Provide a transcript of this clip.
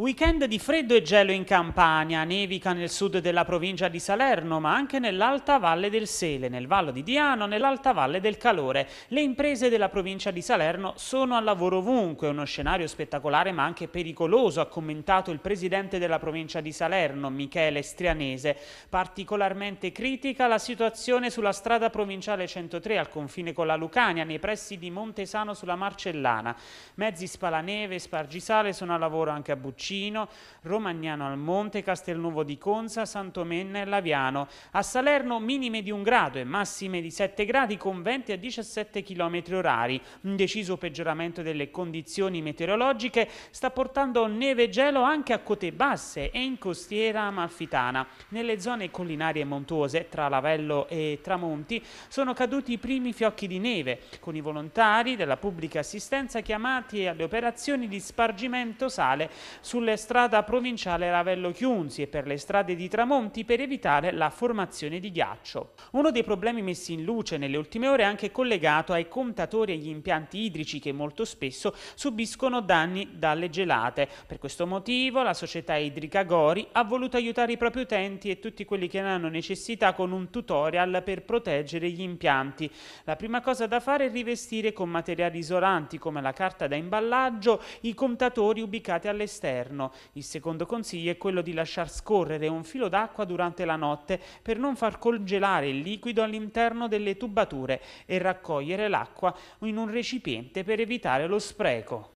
Weekend di freddo e gelo in Campania, nevica nel sud della provincia di Salerno, ma anche nell'alta valle del Sele, nel Vallo di Diano, nell'alta valle del Calore. Le imprese della provincia di Salerno sono al lavoro ovunque, uno scenario spettacolare ma anche pericoloso, ha commentato il presidente della provincia di Salerno, Michele Strianese. Particolarmente critica la situazione sulla strada provinciale 103 al confine con la Lucania, nei pressi di Montesano sulla Marcellana. Mezzi spalaneve e spargisale sono al lavoro anche a Buccino Fiumicino, Romagnano al Monte, Castelnuovo di Conza, Santomenna e Laviano. A Salerno minime di 1 grado e massime di 7 gradi con 20 a 17 km orari. Un deciso peggioramento delle condizioni meteorologiche sta portando neve e gelo anche a cote basse e in costiera amalfitana. Nelle zone collinari e montuose, tra Lavello e Tramonti, sono caduti i primi fiocchi di neve, con i volontari della pubblica assistenza chiamati alle operazioni di spargimento sale sulla sulla strada provinciale Ravello Chiunzi e per le strade di Tramonti per evitare la formazione di ghiaccio. Uno dei problemi messi in luce nelle ultime ore è anche collegato ai contatori e agli impianti idrici che molto spesso subiscono danni dalle gelate. Per questo motivo la società idrica Gori ha voluto aiutare i propri utenti e tutti quelli che ne hanno necessità con un tutorial per proteggere gli impianti. La prima cosa da fare è rivestire con materiali isolanti come la carta da imballaggio i contatori ubicati all'esterno esterno. Il secondo consiglio è quello di lasciar scorrere un filo d'acqua durante la notte per non far congelare il liquido all'interno delle tubature e raccogliere l'acqua in un recipiente per evitare lo spreco.